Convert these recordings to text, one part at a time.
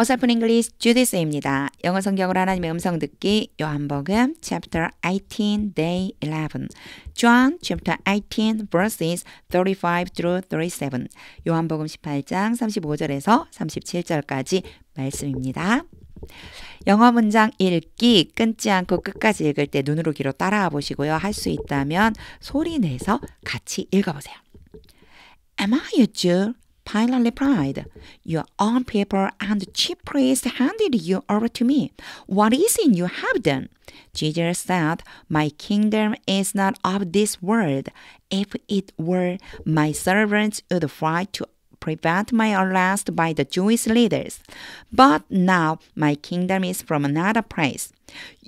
어설픈 잉글리스 주디스입니다. 영어 성경으로 하나님의 음성 듣기 요한복음 chapter 18 day 11 John chapter 18 verses 35 through 37 요한복음 18장 35절에서 37절까지 말씀입니다. 영어 문장 읽기 끊지 않고 끝까지 읽을 때 눈으로 귀로 따라와 보시고요. 할 수 있다면 소리 내서 같이 읽어 보세요. Am I a Jew? Pilate replied, Your own people and chief priests handed you over to me. What is it you have done? Jesus said, My kingdom is not of this world. If it were, my servants would fight to prevent my arrest by the Jewish leaders. But now my kingdom is from another place.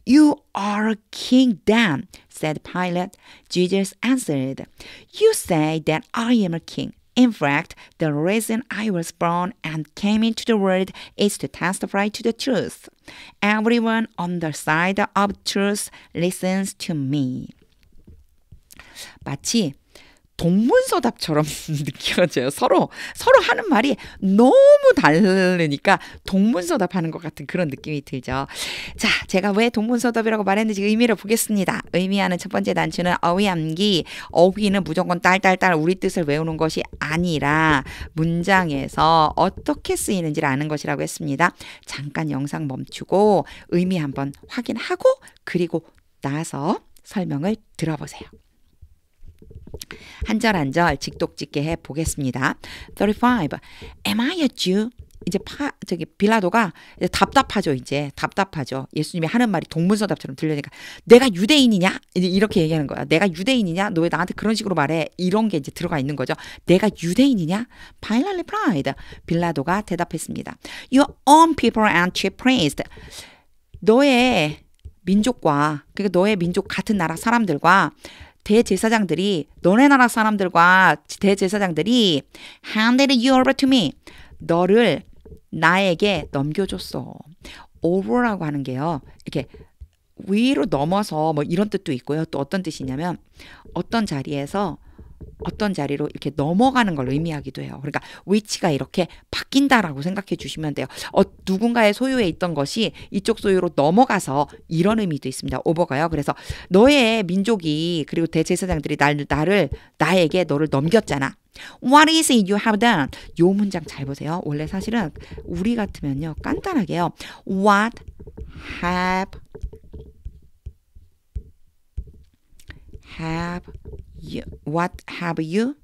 You are king then, said Pilate. Jesus answered, You say that I am a king. In fact, the reason I was born and came into the world is to testify to the truth. Everyone on the side of truth listens to me. 마치 동문서답처럼 느껴져요. 서로 서로 하는 말이 너무 다르니까 동문서답하는 것 같은 그런 느낌이 들죠. 자, 제가 왜 동문서답이라고 말했는지 의미를 보겠습니다. 의미하는 첫 번째 단추는 어휘암기. 어휘는 무조건 딸딸딸 우리 뜻을 외우는 것이 아니라 문장에서 어떻게 쓰이는지를 아는 것이라고 했습니다. 잠깐 영상 멈추고 의미 한번 확인하고 그리고 나서 설명을 들어보세요. 한절 한 절 직독 직게해 보겠습니다. 35. Am I a Jew? 이제 파 저기 빌라도가 이제 답답하죠 이제 답답하죠 예수님이 하는 말이 동문서답처럼 들려니까 내가 유대인이냐 이제 이렇게 얘기하는 거야 내가 유대인이냐 너 왜 나한테 그런 식으로 말해 이런 게 이제 들어가 있는 거죠 내가 유대인이냐 바일라 리프라이드 빌라도가 대답했습니다 Your own people and chief p r i e s 너의 민족과 그러니까 너의 민족 같은 나라 사람들과 대제사장들이 너네 나라 사람들과 대제사장들이 handed you over to me. 너를 나에게 넘겨줬어. over라고 하는 게요. 이렇게 위로 넘어서 뭐 이런 뜻도 있고요. 또 어떤 뜻이냐면 어떤 자리에서 어떤 자리로 이렇게 넘어가는 걸 의미하기도 해요. 그러니까 위치가 이렇게 바뀐다라고 생각해 주시면 돼요. 어, 누군가의 소유에 있던 것이 이쪽 소유로 넘어가서 이런 의미도 있습니다. 오버가요. 그래서 너의 민족이 그리고 대제사장들이 날, 나를 나에게 너를 넘겼잖아. What is it you have done? 요 문장 잘 보세요. 원래 사실은 우리 같으면요. 간단하게요. What have have you, What have you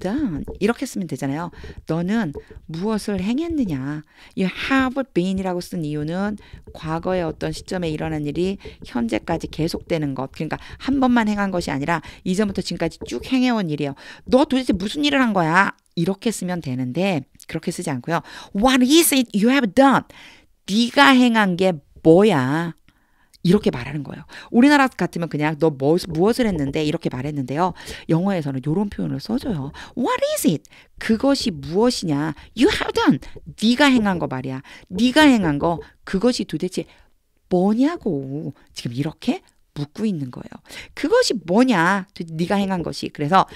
done? 이렇게 쓰면 되잖아요. 너는 무엇을 행했느냐? You have been이라고 쓴 이유는 과거의 어떤 시점에 일어난 일이 현재까지 계속되는 것. 그러니까 한 번만 행한 것이 아니라 이전부터 지금까지 쭉 행해온 일이에요. 너 도대체 무슨 일을 한 거야? 이렇게 쓰면 되는데 그렇게 쓰지 않고요. What is it you have done? 네가 행한 게 뭐야? 이렇게 말하는 거예요. 우리나라 같으면 그냥 너 뭐, 무엇을 했는데 이렇게 말했는데요. 영어에서는 이런 표현을 써줘요. What is it? 그것이 무엇이냐? You have done. 네가 행한 거 말이야. 네가 행한 거 그것이 도대체 뭐냐고 지금 이렇게 묻고 있는 거예요. 그것이 뭐냐? 네가 행한 것이. 그래서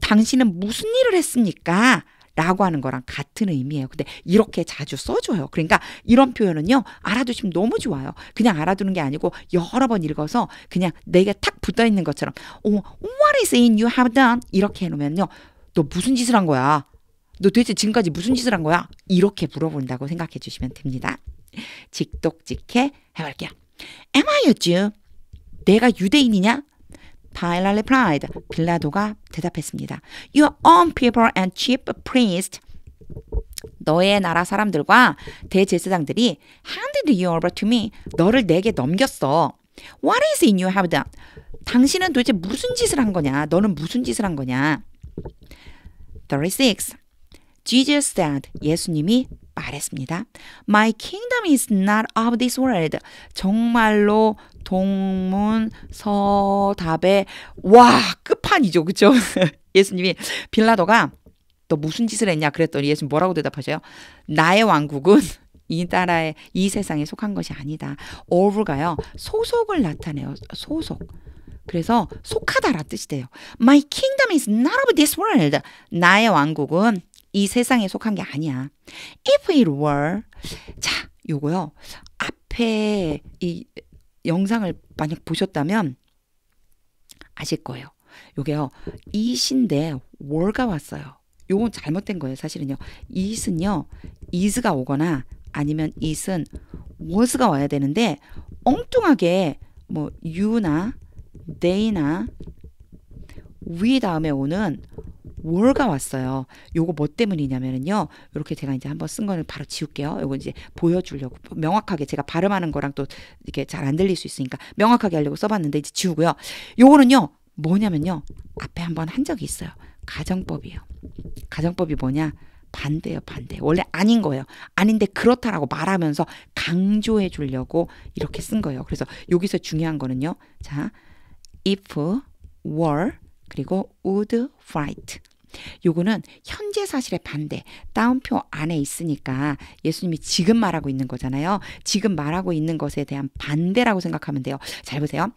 당신은 무슨 일을 했습니까? 라고 하는 거랑 같은 의미예요. 근데 이렇게 자주 써줘요. 그러니까 이런 표현은요, 알아두시면 너무 좋아요. 그냥 알아두는 게 아니고 여러 번 읽어서 그냥 내가탁 붙어 있는 것처럼, oh, what is in you have done? 이렇게 해놓으면요, 너 무슨 짓을 한 거야? 너 도대체 지금까지 무슨 짓을 한 거야? 이렇게 물어본다고 생각해 주시면 됩니다. 직독직해 해볼게요. Am I a Jew? 내가 유대인이냐? 바일라 replied. 빌라도가 대답했습니다. Your own people and chief priest. 너의 나라 사람들과 대제사장들이 handed you over to me. 너를 내게 넘겼어. What is in your have done? 당신은 도대체 무슨 짓을 한 거냐? 너는 무슨 짓을 한 거냐? 36. Jesus said. 예수님이 말했습니다. My kingdom is not of this world. 정말로 동문 서답의와 끝판이죠 그쵸 예수님이 빌라도가 너 무슨 짓을 했냐 그랬더니 예수님 뭐라고 대답하셔요 나의 왕국은 이 나라에 이 세상에 속한 것이 아니다 o v 가요 소속을 나타내요 소속 그래서 속하다라 뜻이 돼요 my kingdom is not of this world 나의 왕국은 이 세상에 속한 게 아니야 if it were 자 요거요 앞에 이 영상을 만약 보셨다면 아실 거예요. 요게요. 이신데 월가 왔어요. 요건 잘못된 거예요. 사실은요. 이신요. 이즈가 오거나 아니면 이슨 w a 가 와야 되는데 엉뚱하게 뭐 y 나 t h 나 w 다음에 오는 월가 왔어요. 요거 뭐때문이냐면요 이렇게 제가 이제 한번 쓴 거는 바로 지울게요. 요거 이제 보여주려고 명확하게 제가 발음하는 거랑 또 이렇게 잘 안 들릴 수 있으니까 명확하게 하려고 써봤는데 이제 지우고요. 요거는요. 뭐냐면요. 앞에 한번 한 적이 있어요. 가정법이에요. 가정법이 뭐냐? 반대요, 반대. 원래 아닌 거예요. 아닌데 그렇다라고 말하면서 강조해 주려고 이렇게 쓴 거예요. 그래서 여기서 중요한 거는요. 자, if, were, 그리고 would, fight. 요거는 현재 사실의 반대 따옴표 안에 있으니까 예수님이 지금 말하고 있는 거잖아요. 지금 말하고 있는 것에 대한 반대라고 생각하면 돼요. 잘 보세요.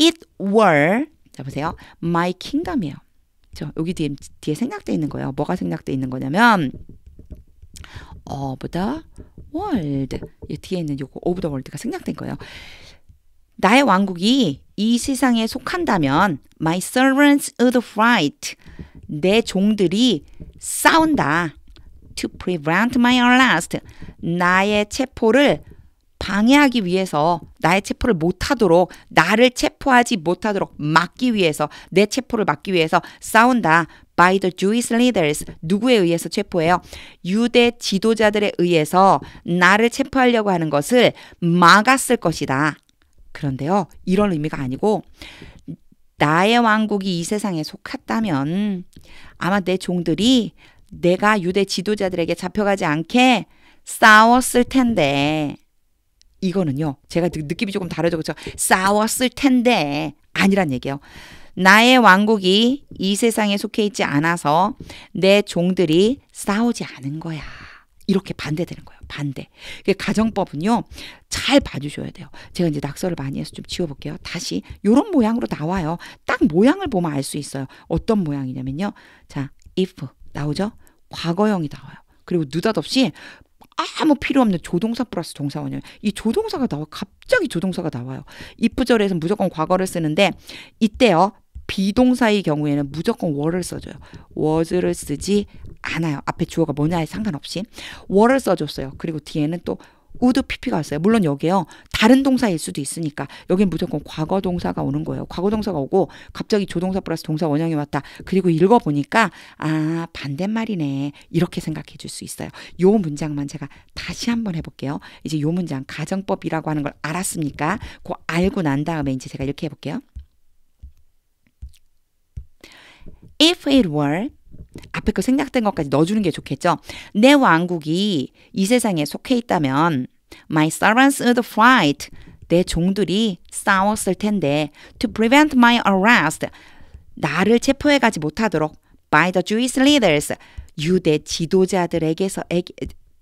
It were 자 보세요. My kingdom이에요. 저 여기 뒤에 뒤에 생략돼 있는 거예요. 뭐가 생략돼 있는 거냐면 of the world 뒤에 있는 요거 of the world가 생략된 거예요. 나의 왕국이 이 세상에 속한다면 my servants would fight. 내 종들이 싸운다. to prevent my arrest. 나의 체포를 방해하기 위해서 나의 체포를 못하도록 나를 체포하지 못하도록 막기 위해서 내 체포를 막기 위해서 싸운다. By the Jewish leaders 누구에 의해서 체포해요? 유대 지도자들에 의해서 나를 체포하려고 하는 것을 막았을 것이다. 그런데요, 이런 의미가 아니고 나의 왕국이 이 세상에 속했다면 아마 내 종들이 내가 유대 지도자들에게 잡혀가지 않게 싸웠을 텐데 이거는요 제가 느낌이 조금 다르죠 그렇죠 싸웠을 텐데 아니란 얘기예요 나의 왕국이 이 세상에 속해 있지 않아서 내 종들이 싸우지 않은 거야 이렇게 반대되는 거예요. 반대. 가정법은요. 잘 봐주셔야 돼요. 제가 이제 낙서를 많이 해서 좀 지워볼게요. 다시 요런 모양으로 나와요. 딱 모양을 보면 알 수 있어요. 어떤 모양이냐면요. 자, if 나오죠? 과거형이 나와요. 그리고 느닷없이 아무 필요 없는 조동사 플러스 동사원이에요. 이 조동사가 나와 요 갑자기 조동사가 나와요. i f 절에서 무조건 과거를 쓰는데 이때요 비동사의 경우에는 무조건 were를 써줘요. was를 쓰지 않아요. 앞에 주어가 뭐냐에 상관없이 were를 써줬어요. 그리고 뒤에는 또 우드 PP가 왔어요. 물론 여기요. 다른 동사일 수도 있으니까 여긴 무조건 과거 동사가 오는 거예요. 과거 동사가 오고 갑자기 조동사 플러스 동사 원형이 왔다. 그리고 읽어보니까 아 반대말이네. 이렇게 생각해 줄 수 있어요. 요 문장만 제가 다시 한번 해볼게요. 이제 요 문장 가정법이라고 하는 걸 알았습니까? 그 알고 난 다음에 이제 제가 이렇게 해볼게요. if it were 앞에 그 생략된 것까지 넣어주는 게 좋겠죠. 내 왕국이 이 세상에 속해 있다면 my servants would fight 내 종들이 싸웠을 텐데 to prevent my arrest 나를 체포해 가지 못하도록 by the Jewish leaders 유대 지도자들에게서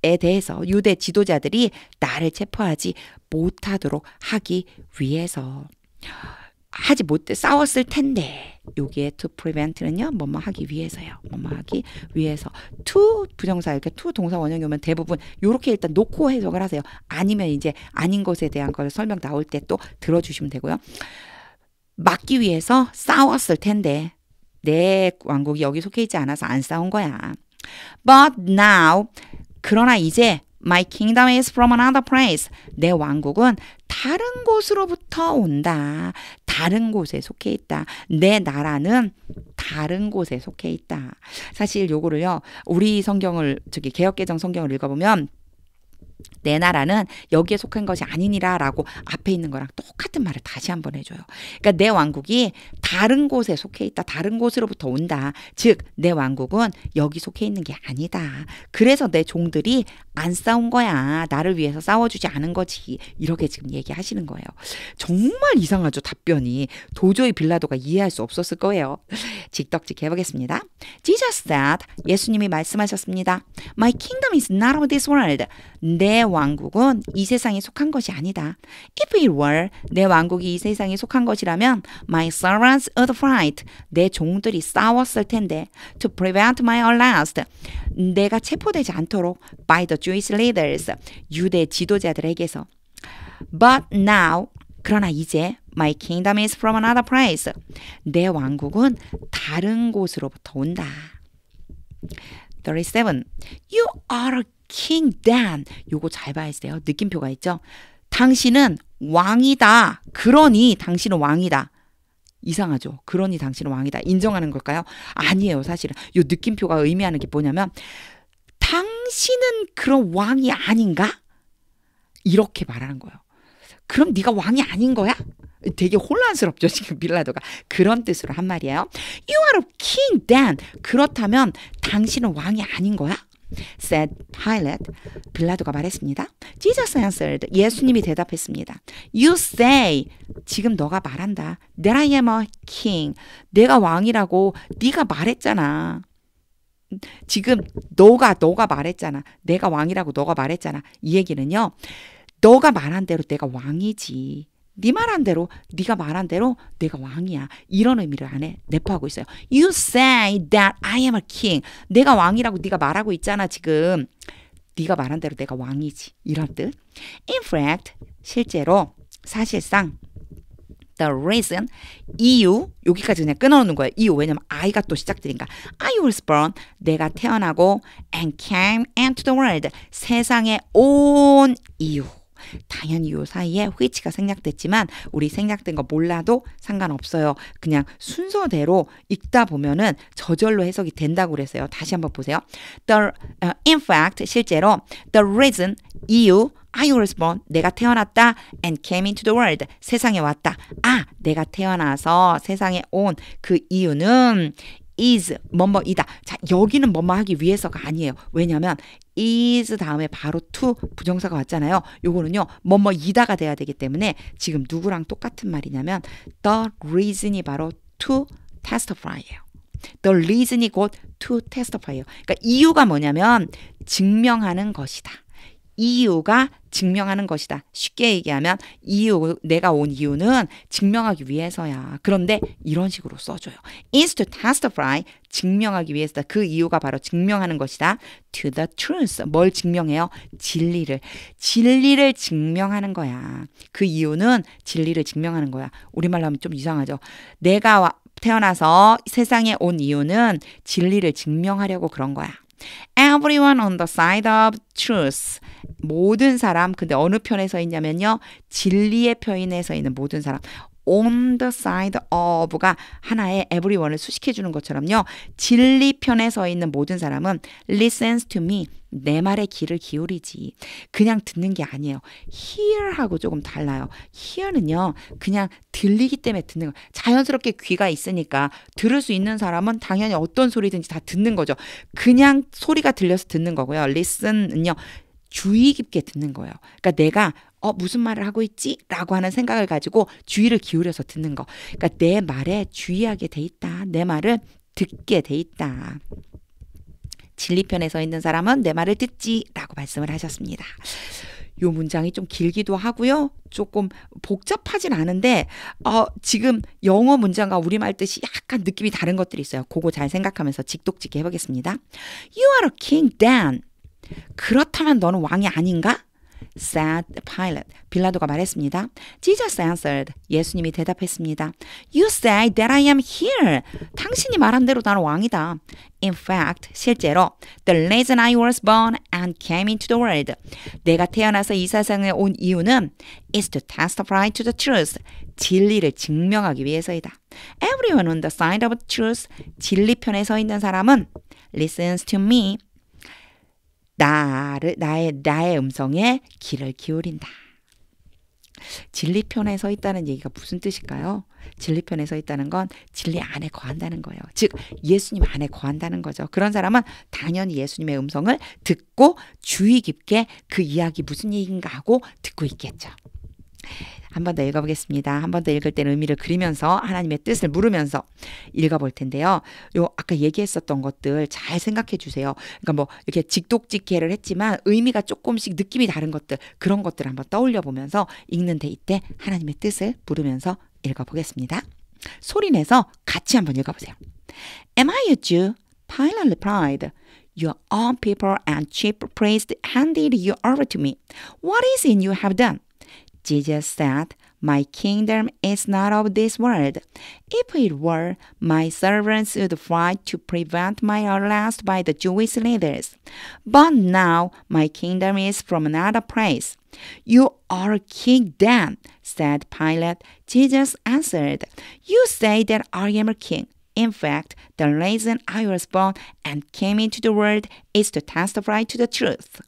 에 대해서 유대 지도자들이 나를 체포하지 못하도록 하기 위해서 하지 못해 싸웠을 텐데 여기에 to prevent는요 뭐뭐 하기 위해서요 뭐뭐 하기 위해서 to 부정사 이렇게 to 동사 원형이 오면 대부분 이렇게 일단 놓고 해석을 하세요 아니면 이제 아닌 것에 대한 걸 설명 나올 때 또 들어주시면 되고요 막기 위해서 싸웠을 텐데 내 왕국이 여기 속해 있지 않아서 안 싸운 거야 but now 그러나 이제 My kingdom is from another place. 내 왕국은 다른 곳으로부터 온다. 다른 곳에 속해 있다. 내 나라는 다른 곳에 속해 있다. 사실 요거를요. 우리 성경을 저기 개혁개정 성경을 읽어보면 내 나라는 여기에 속한 것이 아니니라라고 앞에 있는 거랑 똑같은 말을 다시 한번 해줘요. 그러니까 내 왕국이 다른 곳에 속해 있다. 다른 곳으로부터 온다. 즉 내 왕국은 여기 속해 있는 게 아니다. 그래서 내 종들이 안 싸운 거야. 나를 위해서 싸워주지 않은 거지. 이렇게 지금 얘기하시는 거예요. 정말 이상하죠 답변이. 도저히 빌라도가 이해할 수 없었을 거예요. 직덕직 해보겠습니다. Jesus said 예수님이 말씀하셨습니다. My kingdom is not of this world. 내내 왕국은 이 세상에 속한 것이 아니다. If it were, 내 왕국이 이 세상에 속한 것이라면 my servants would fight, 내 종들이 싸웠을 텐데 to prevent my arrest, 내가 체포되지 않도록 by the Jewish leaders, 유대 지도자들에게서 But now, 그러나 이제 My kingdom is from another place. 내 왕국은 다른 곳으로부터 온다. 37. You are a king t h n 요거 잘 봐야 돼요. 느낌표가 있죠. 당신은 왕이다. 그러니 당신은 왕이다. 이상하죠. 그러니 당신은 왕이다. 인정하는 걸까요? 아니에요, 사실은. 요 느낌표가 의미하는 게 뭐냐면 당신은 그런 왕이 아닌가? 이렇게 말하는 거예요. 그럼 네가 왕이 아닌 거야? 되게 혼란스럽죠 지금 빌라도가 그런 뜻으로 한 말이에요. You are a king t h n 그렇다면 당신은 왕이 아닌 거야? said Pilate. 빌라도가 말했습니다. Jesus answered. 예수님이 대답했습니다. You say 지금 너가 말한다. That I am a king. 내가 왕이라고 네가 말했잖아. 지금 너가 너가 말했잖아. 내가 왕이라고 너가 말했잖아. 이 얘기는요. 너가 말한 대로 내가 왕이지. 네 말한 대로 네가 말한 대로 내가 왕이야. 이런 의미를 안에 내포하고 있어요. You say that I am a king. 내가 왕이라고 네가 말하고 있잖아 지금. 네가 말한 대로 내가 왕이지. 이런 뜻. In fact, 실제로 사실상 the reason 이유 여기까지 그냥 끊어놓는 거예요. 이유 왜냐면 아이가 또 시작되니까 I was born 내가 태어나고 and came into the world 세상에 온 이유 당연히 요 사이에 호이치가 생략됐지만 우리 생략된 거 몰라도 상관없어요. 그냥 순서대로 읽다 보면은 저절로 해석이 된다고 그랬어요. 다시 한번 보세요. The uh, in fact 실제로 the reason 이유 I was born. 내가 태어났다. And came into the world. 세상에 왔다. 아, 내가 태어나서 세상에 온 그 이유는 is 뭐뭐이다. 자, 여기는 뭐뭐 하기 위해서가 아니에요. 왜냐면 is 다음에 바로 to 부정사가 왔잖아요. 요거는요. 뭐뭐이다가 돼야 되기 때문에 지금 누구랑 똑같은 말이냐면 the reason이 바로 to testify예요. The reason이 곧 to testify예요. 그러니까 이유가 뭐냐면 증명하는 것이다. 이유가 증명하는 것이다. 쉽게 얘기하면 이유 내가 온 이유는 증명하기 위해서야. 그런데 이런 식으로 써줘요. is to testify 증명하기 위해서다. 그 이유가 바로 증명하는 것이다. to the truth 뭘 증명해요? 진리를 진리를 증명하는 거야. 그 이유는 진리를 증명하는 거야. 우리말로 하면 좀 이상하죠. 내가 태어나서 세상에 온 이유는 진리를 증명하려고 그런 거야. Everyone on the side of truth. 모든 사람. 근데 어느 편에 서 있냐면요. 진리의 편에 서 있는 모든 사람. on the side of가 하나의 everyone을 수식해주는 것처럼요. 진리편에 서 있는 모든 사람은 listens to me. 내 말에 귀를 기울이지. 그냥 듣는 게 아니에요. hear하고 조금 달라요. hear는요, 그냥 들리기 때문에 듣는 거. 자연스럽게 귀가 있으니까 들을 수 있는 사람은 당연히 어떤 소리든지 다 듣는 거죠. 그냥 소리가 들려서 듣는 거고요. listen은요, 주의 깊게 듣는 거예요. 그러니까 내가 어 무슨 말을 하고 있지라고 하는 생각을 가지고 주의를 기울여서 듣는 거. 그러니까 내 말에 주의하게 돼 있다. 내 말을 듣게 돼 있다. 진리편에 서 있는 사람은 내 말을 듣지라고 말씀을 하셨습니다. 요 문장이 좀 길기도 하고요. 조금 복잡하진 않은데 어 지금 영어 문장과 우리말 뜻이 약간 느낌이 다른 것들이 있어요. 그거 잘 생각하면서 직독직해 보겠습니다. You are a king, Dan. 그렇다면 너는 왕이 아닌가? said Pilate. 빌라도가 말했습니다. Jesus answered. 예수님이 대답했습니다. You say that I am here. 당신이 말한 대로 나는 왕이다. In fact, 실제로 the reason I was born and came into the world. 내가 태어나서 이 세상에 온 이유는 is to testify to the truth. 진리를 증명하기 위해서이다. Everyone on the side of truth. 진리 편에 서 있는 사람은 listens to me 나를 나의 나의 음성에 귀를 기울인다. 진리편에 서 있다는 얘기가 무슨 뜻일까요? 진리편에 서 있다는 건 진리 안에 거한다는 거예요. 즉 예수님 안에 거한다는 거죠. 그런 사람은 당연히 예수님의 음성을 듣고 주의 깊게 그 이야기 무슨 얘기인가 하고 듣고 있겠죠. 한번더 읽어보겠습니다. 한 번 더 읽을 때는 의미를 그리면서 하나님의 뜻을 물으면서 읽어볼 텐데요. 요 아까 얘기했었던 것들 잘 생각해 주세요. 그러니까 뭐 이렇게 직독직해를 했지만 의미가 조금씩 느낌이 다른 것들 그런 것들 한번 떠올려 보면서 읽는데 이때 하나님의 뜻을 물으면서 읽어보겠습니다. 소리내서 같이 한번 읽어보세요. Am I a Jew? p i l a t replied. Your own people and c h e f p r i e s t handed you over to me. What is it you have done? Jesus said, My kingdom is not of this world. If it were, my servants would fight to prevent my arrest by the Jewish leaders. But now my kingdom is from another place. You are king then, said Pilate. Jesus answered, You say that I am a king. In fact, the reason I was born and came into the world is to testify to the truth.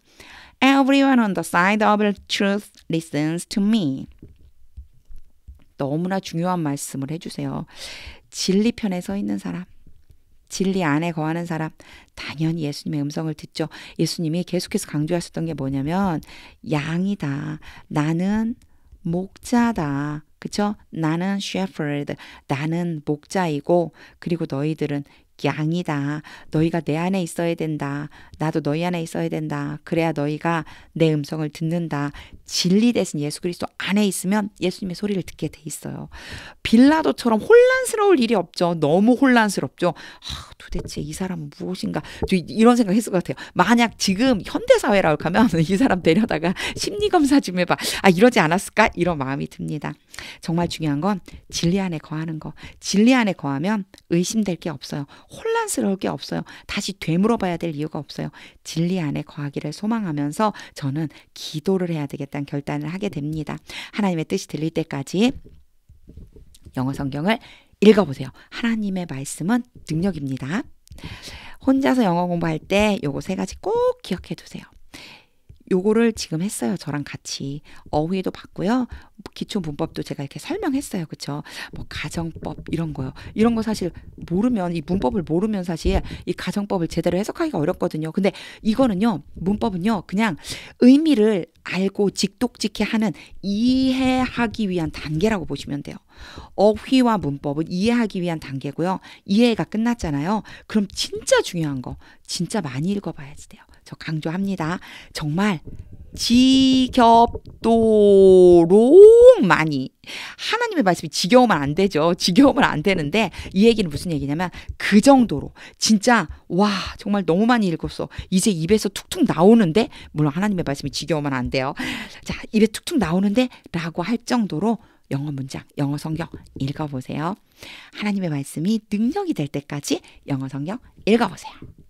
Everyone on the side of the truth listens to me. 너무나 중요한 말씀을 해주세요. 진리 편에 서 있는 사람, 진리 안에 거하는 사람, 당연히 예수님의 음성을 듣죠. 예수님이 계속해서 강조하셨던 게 뭐냐면, 양이다. 나는 목자다. 그쵸? 나는 셰퍼드, 나는 목자이고, 그리고 너희들은 양이다. 너희가 내 안에 있어야 된다. 나도 너희 안에 있어야 된다. 그래야 너희가 내 음성을 듣는다. 진리 대신 예수 그리스도 안에 있으면 예수님의 소리를 듣게 돼 있어요. 빌라도처럼 혼란스러울 일이 없죠. 너무 혼란스럽죠. 아, 도대체 이 사람은 무엇인가? 이런 생각 했을 것 같아요. 만약 지금 현대사회라고 하면 이 사람 데려다가 심리검사 좀 해봐. 아, 이러지 않았을까? 이런 마음이 듭니다. 정말 중요한 건 진리 안에 거하는 거. 진리 안에 거하면 의심될 게 없어요. 혼란스러울 게 없어요. 다시 되물어봐야 될 이유가 없어요. 진리 안에 거하기를 소망하면서 저는 기도를 해야 되겠다는 결단을 하게 됩니다. 하나님의 뜻이 들릴 때까지 영어 성경을 읽어보세요. 하나님의 말씀은 능력입니다. 혼자서 영어 공부할 때 요거 세 가지 꼭 기억해 두세요. 요거를 지금 했어요. 저랑 같이 어휘도 봤고요. 기초 문법도 제가 이렇게 설명했어요. 그쵸? 뭐 가정법 이런 거요. 이런 거 사실 모르면 이 문법을 모르면 사실 이 가정법을 제대로 해석하기가 어렵거든요. 근데 이거는요. 문법은요. 그냥 의미를 알고 직독직해 하는 이해하기 위한 단계라고 보시면 돼요. 어휘와 문법은 이해하기 위한 단계고요. 이해가 끝났잖아요. 그럼 진짜 중요한 거 진짜 많이 읽어봐야지 돼요. 저 강조합니다. 정말 지겹도록 많이 하나님의 말씀이 지겨우면 안 되죠. 지겨우면 안 되는데 이 얘기는 무슨 얘기냐면 그 정도로 진짜 와 정말 너무 많이 읽었어. 이제 입에서 툭툭 나오는데 물론 하나님의 말씀이 지겨우면 안 돼요. 자 입에 툭툭 나오는데라고 할 정도로 영어 문장, 영어 성경 읽어보세요. 하나님의 말씀이 능력이 될 때까지 영어 성경 읽어보세요.